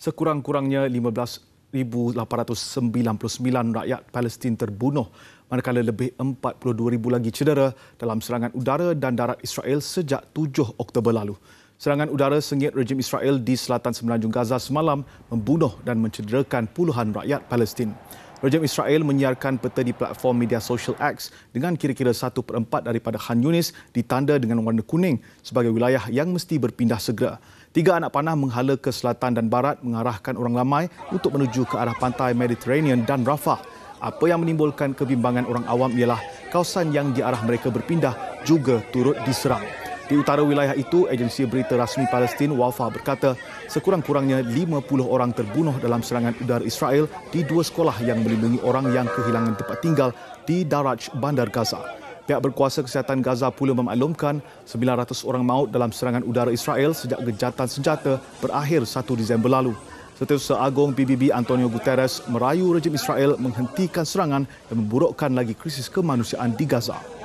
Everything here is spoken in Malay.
sekurang-kurangnya 15,899 rakyat Palestin terbunuh manakala lebih 42,000 lagi cedera dalam serangan udara dan darat Israel sejak 7 Oktober lalu. Serangan udara sengit rejim Israel di selatan semenanjung Gaza semalam membunuh dan mencederakan puluhan rakyat Palestin. Rejim Israel menyiarkan peta di platform media sosial X dengan kira-kira 1/4 daripada Khan Yunis ditanda dengan warna kuning sebagai wilayah yang mesti berpindah segera. Tiga anak panah menghala ke selatan dan barat mengarahkan orang ramai untuk menuju ke arah pantai Mediterranean dan Rafah. Apa yang menimbulkan kebimbangan orang awam ialah kawasan yang diarah mereka berpindah juga turut diserang. Di utara wilayah itu, agensi berita rasmi Palestin Wafa berkata sekurang-kurangnya 50 orang terbunuh dalam serangan udara Israel di dua sekolah yang melindungi orang yang kehilangan tempat tinggal di Daraj Bandar Gaza. Pihak berkuasa kesihatan Gaza pula memaklumkan 900 orang maut dalam serangan udara Israel sejak gejatan senjata berakhir 1 Disember lalu. Setiausaha Agong PBB Antonio Guterres merayu rejim Israel menghentikan serangan dan memburukkan lagi krisis kemanusiaan di Gaza.